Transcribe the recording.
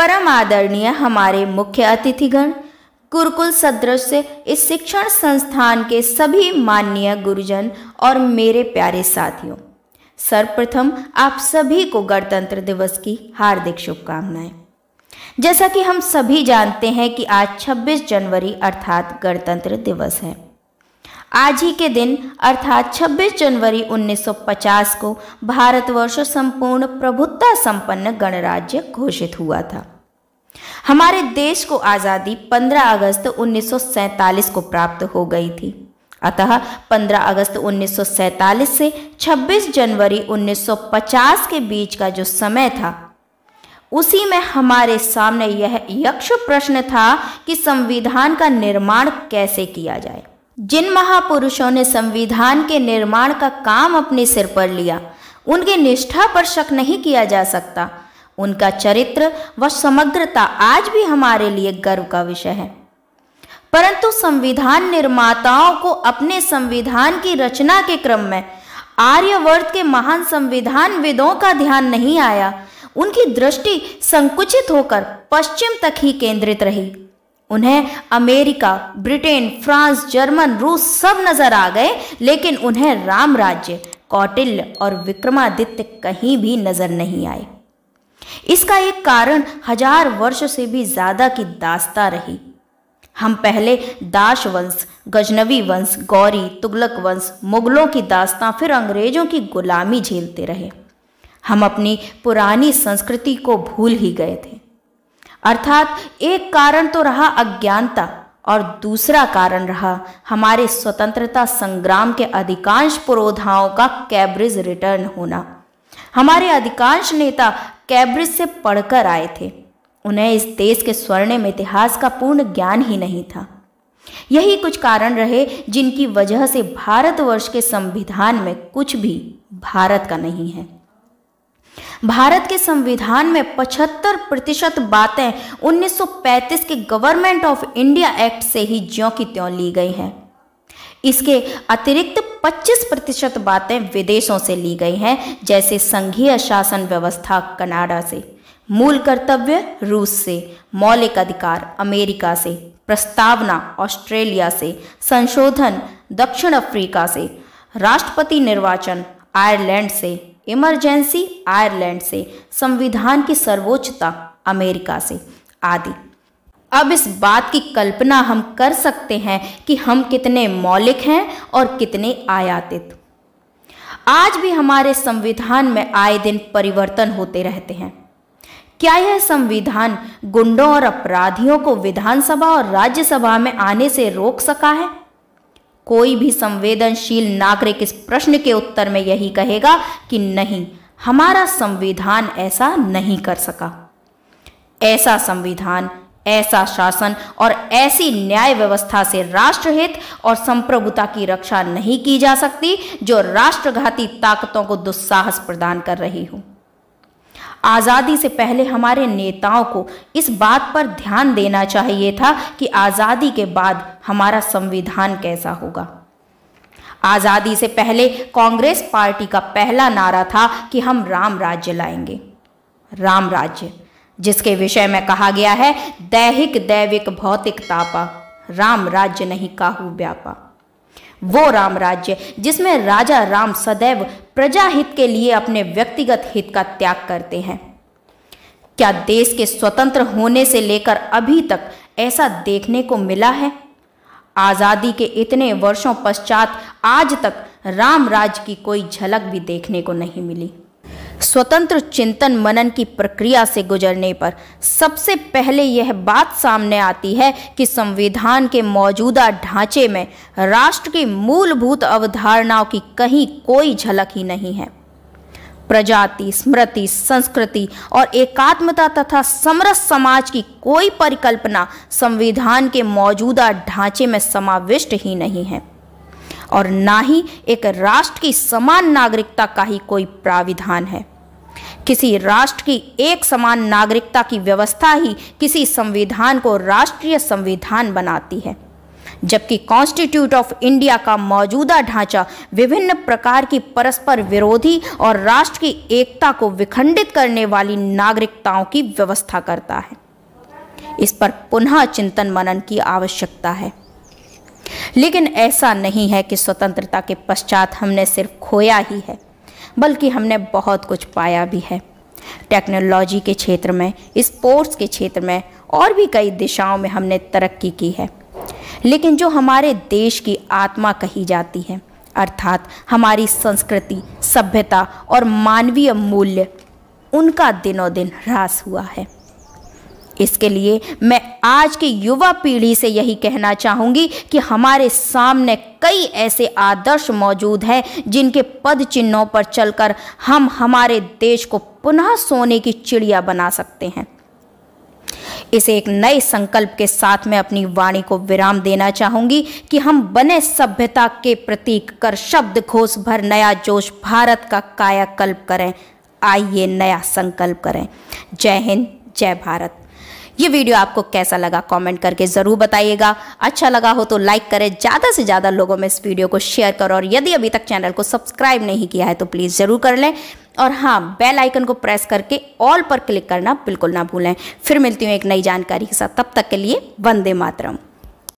परम आदरणीय हमारे मुख्य अतिथिगण गुरुकुल सदृश इस शिक्षण संस्थान के सभी माननीय गुरुजन और मेरे प्यारे साथियों सर्वप्रथम आप सभी को गणतंत्र दिवस की हार्दिक शुभकामनाएं जैसा कि हम सभी जानते हैं कि आज 26 जनवरी अर्थात गणतंत्र दिवस है आज ही के दिन अर्थात 26 जनवरी 1950 को भारतवर्ष संपूर्ण प्रभुत्ता संपन्न गणराज्य घोषित हुआ था हमारे देश को आज़ादी 15 अगस्त 1947 को प्राप्त हो गई थी अतः 15 अगस्त 1947 से 26 जनवरी 1950 के बीच का जो समय था उसी में हमारे सामने यह यक्ष प्रश्न था कि संविधान का निर्माण कैसे किया जाए जिन महापुरुषों ने संविधान के निर्माण का काम अपने सिर पर लिया उनकी निष्ठा पर शक नहीं किया जा सकता उनका चरित्र व समग्रता आज भी हमारे लिए गर्व का विषय है परंतु संविधान निर्माताओं को अपने संविधान की रचना के क्रम में आर्यवर्त के महान संविधान विदों का ध्यान नहीं आया उनकी दृष्टि संकुचित होकर पश्चिम तक ही केंद्रित रही उन्हें अमेरिका ब्रिटेन फ्रांस जर्मन रूस सब नजर आ गए लेकिन उन्हें राम राज्य कौटिल्य और विक्रमादित्य कहीं भी नजर नहीं आए इसका एक कारण हजार वर्ष से भी ज्यादा की दास्ता रही हम पहले दाश वंश गजनवी वंश गौरी तुगलक वंश मुगलों की दास्तां फिर अंग्रेजों की गुलामी झेलते रहे हम अपनी पुरानी संस्कृति को भूल ही गए थे अर्थात एक कारण तो रहा अज्ञानता और दूसरा कारण रहा हमारे स्वतंत्रता संग्राम के अधिकांश पुरोधाओं का कैब्रिज रिटर्न होना हमारे अधिकांश नेता कैब्रिज से पढ़कर आए थे उन्हें इस देश के स्वर्णिम इतिहास का पूर्ण ज्ञान ही नहीं था यही कुछ कारण रहे जिनकी वजह से भारतवर्ष के संविधान में कुछ भी भारत का नहीं है भारत के संविधान में 75 प्रतिशत बातें 1935 के गवर्नमेंट ऑफ इंडिया एक्ट से ही ज्यों की त्यों ली गई हैं इसके अतिरिक्त 25 प्रतिशत बातें विदेशों से ली गई हैं जैसे संघीय शासन व्यवस्था कनाडा से मूल कर्तव्य रूस से मौलिक अधिकार अमेरिका से प्रस्तावना ऑस्ट्रेलिया से संशोधन दक्षिण अफ्रीका से राष्ट्रपति निर्वाचन आयरलैंड से इमरजेंसी आयरलैंड से संविधान की सर्वोच्चता अमेरिका से आदि अब इस बात की कल्पना हम कर सकते हैं कि हम कितने मौलिक हैं और कितने आयातित आज भी हमारे संविधान में आए दिन परिवर्तन होते रहते हैं क्या यह संविधान गुंडों और अपराधियों को विधानसभा और राज्यसभा में आने से रोक सका है कोई भी संवेदनशील नागरिक इस प्रश्न के उत्तर में यही कहेगा कि नहीं हमारा संविधान ऐसा नहीं कर सका ऐसा संविधान ऐसा शासन और ऐसी न्याय व्यवस्था से राष्ट्रहित और संप्रभुता की रक्षा नहीं की जा सकती जो राष्ट्रघाती ताकतों को दुस्साहस प्रदान कर रही हो आज़ादी से पहले हमारे नेताओं को इस बात पर ध्यान देना चाहिए था कि आज़ादी के बाद हमारा संविधान कैसा होगा आज़ादी से पहले कांग्रेस पार्टी का पहला नारा था कि हम राम राज्य लाएंगे राम राज्य जिसके विषय में कहा गया है दैहिक दैविक भौतिक तापा राम राज्य नहीं काहू व्यापा वो राम राज्य जिसमें राजा राम सदैव प्रजाहित के लिए अपने व्यक्तिगत हित का त्याग करते हैं क्या देश के स्वतंत्र होने से लेकर अभी तक ऐसा देखने को मिला है आज़ादी के इतने वर्षों पश्चात आज तक राम राज्य की कोई झलक भी देखने को नहीं मिली स्वतंत्र चिंतन मनन की प्रक्रिया से गुजरने पर सबसे पहले यह बात सामने आती है कि संविधान के मौजूदा ढांचे में राष्ट्र की मूलभूत अवधारणाओं की कहीं कोई झलक ही नहीं है प्रजाति स्मृति संस्कृति और एकात्मता तथा समरस समाज की कोई परिकल्पना संविधान के मौजूदा ढांचे में समाविष्ट ही नहीं है और ना ही एक राष्ट्र की समान नागरिकता का ही कोई प्राविधान है किसी राष्ट्र की एक समान नागरिकता की व्यवस्था ही किसी संविधान को राष्ट्रीय संविधान बनाती है जबकि कॉन्स्टिट्यूट ऑफ इंडिया का मौजूदा ढांचा विभिन्न प्रकार की परस्पर विरोधी और राष्ट्र की एकता को विखंडित करने वाली नागरिकताओं की व्यवस्था करता है इस पर पुनः चिंतन मनन की आवश्यकता है लेकिन ऐसा नहीं है कि स्वतंत्रता के पश्चात हमने सिर्फ खोया ही है बल्कि हमने बहुत कुछ पाया भी है टेक्नोलॉजी के क्षेत्र में स्पोर्ट्स के क्षेत्र में और भी कई दिशाओं में हमने तरक्की की है लेकिन जो हमारे देश की आत्मा कही जाती है अर्थात हमारी संस्कृति सभ्यता और मानवीय मूल्य उनका दिनों दिन ह्रास हुआ है इसके लिए मैं आज की युवा पीढ़ी से यही कहना चाहूँगी कि हमारे सामने कई ऐसे आदर्श मौजूद हैं जिनके पद चिन्हों पर चलकर हम हमारे देश को पुनः सोने की चिड़िया बना सकते हैं इसे एक नए संकल्प के साथ मैं अपनी वाणी को विराम देना चाहूंगी कि हम बने सभ्यता के प्रतीक कर शब्द घोष भर नया जोश भारत का कायाकल्प करें आइए नया संकल्प करें जय हिंद जय भारत ये वीडियो आपको कैसा लगा कमेंट करके ज़रूर बताइएगा अच्छा लगा हो तो लाइक करें ज़्यादा से ज़्यादा लोगों में इस वीडियो को शेयर करो और यदि अभी तक चैनल को सब्सक्राइब नहीं किया है तो प्लीज़ ज़रूर कर लें और हाँ बेल आइकन को प्रेस करके ऑल पर क्लिक करना बिल्कुल ना भूलें फिर मिलती हूँ एक नई जानकारी के साथ तब तक के लिए वंदे मातरम